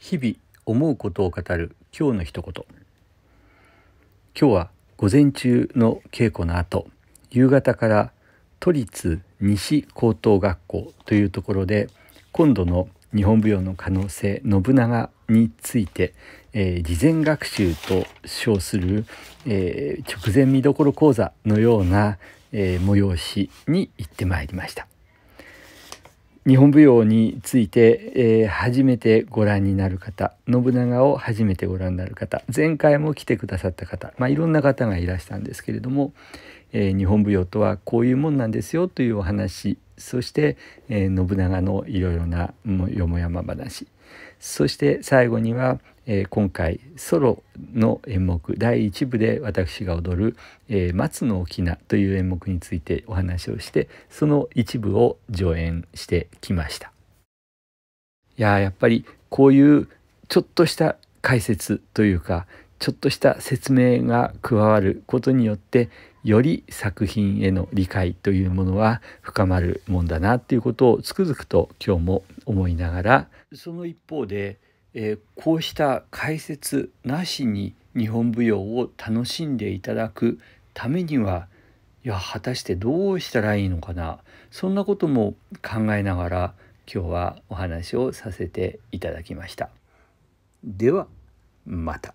日々思うことを語る今日の一言今日は午前中の稽古の後夕方から都立西高等学校というところで今度の日本舞踊の可能性信長について、えー、事前学習と称する、えー、直前見どころ講座のような、えー、催しに行ってまいりました。日本舞踊について、えー、初めてご覧になる方信長を初めてご覧になる方前回も来てくださった方、まあ、いろんな方がいらしたんですけれども、えー、日本舞踊とはこういうもんなんですよというお話そして、えー、信長のいろいろなよもやま話そして最後には、えー、今回ソロの演目第1部で私が踊る「えー、松の翁」という演目についてお話をしてその一部を上演してきました。いややっぱりこういうちょっとした解説というかちょっとした説明が加わることによってより作品への理解というものは深まるもんだなということをつくづくと今日も思いながらその一方でえー、こうした解説なしに日本舞踊を楽しんでいただくためにはいや果たしてどうしたらいいのかなそんなことも考えながら今日はお話をさせていただきました。ではまた。